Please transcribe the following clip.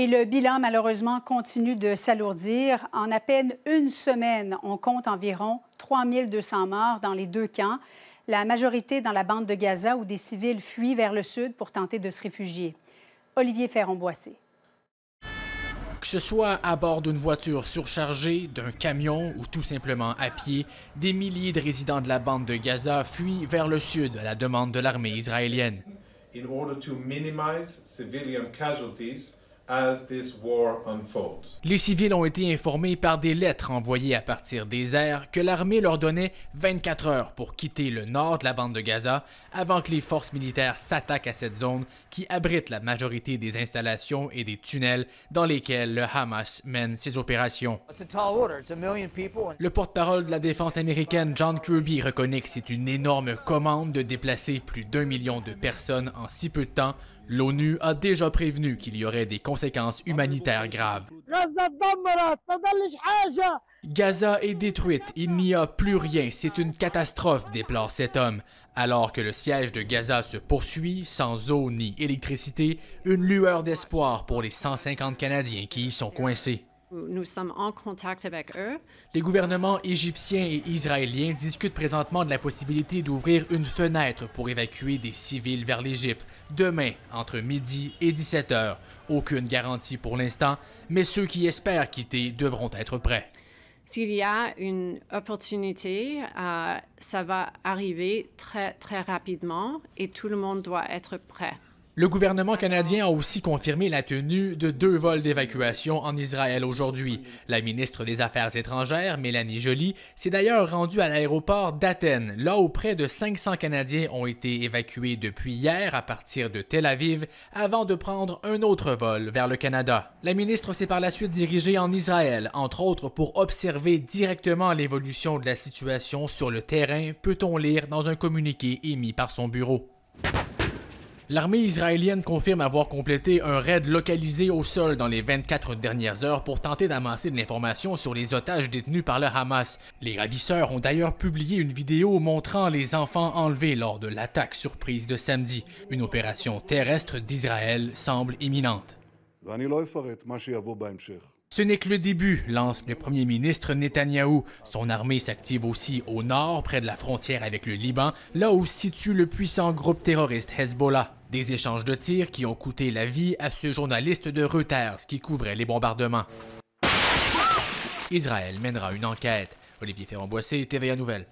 Et le bilan, malheureusement, continue de s'alourdir. En à peine une semaine, on compte environ 3200 morts dans les deux camps, la majorité dans la bande de Gaza où des civils fuient vers le sud pour tenter de se réfugier. Olivier Ferron-Boissé. Que ce soit à bord d'une voiture surchargée, d'un camion ou tout simplement à pied, des milliers de résidents de la bande de Gaza fuient vers le sud à la demande de l'armée israélienne. Les civils ont été informés par des lettres envoyées à partir des airs que l'armée leur donnait 24 heures pour quitter le nord de la bande de Gaza avant que les forces militaires s'attaquent à cette zone qui abrite la majorité des installations et des tunnels dans lesquels le Hamas mène ses opérations. Le porte-parole de la défense américaine John Kirby reconnaît que c'est une énorme commande de déplacer plus d'un million de personnes en si peu de temps L'ONU a déjà prévenu qu'il y aurait des conséquences humanitaires graves. Gaza est détruite, il n'y a plus rien, c'est une catastrophe, déplore cet homme. Alors que le siège de Gaza se poursuit, sans eau ni électricité, une lueur d'espoir pour les 150 Canadiens qui y sont coincés. Nous sommes en contact avec eux. Les gouvernements égyptiens et israéliens discutent présentement de la possibilité d'ouvrir une fenêtre pour évacuer des civils vers l'Égypte demain entre midi et 17 heures. Aucune garantie pour l'instant, mais ceux qui espèrent quitter devront être prêts. S'il y a une opportunité, euh, ça va arriver très, très rapidement et tout le monde doit être prêt. Le gouvernement canadien a aussi confirmé la tenue de deux vols d'évacuation en Israël aujourd'hui. La ministre des Affaires étrangères, Mélanie Joly, s'est d'ailleurs rendue à l'aéroport d'Athènes, là où près de 500 Canadiens ont été évacués depuis hier à partir de Tel Aviv avant de prendre un autre vol vers le Canada. La ministre s'est par la suite dirigée en Israël, entre autres pour observer directement l'évolution de la situation sur le terrain, peut-on lire dans un communiqué émis par son bureau. L'armée israélienne confirme avoir complété un raid localisé au sol dans les 24 dernières heures pour tenter d'amasser de l'information sur les otages détenus par le Hamas. Les ravisseurs ont d'ailleurs publié une vidéo montrant les enfants enlevés lors de l'attaque surprise de samedi. Une opération terrestre d'Israël semble imminente. Ce n'est que le début, lance le premier ministre Netanyahou. Son armée s'active aussi au nord, près de la frontière avec le Liban, là où se situe le puissant groupe terroriste Hezbollah. Des échanges de tirs qui ont coûté la vie à ce journaliste de Reuters qui couvrait les bombardements. Israël mènera une enquête. Olivier ferrand TVA Nouvelle.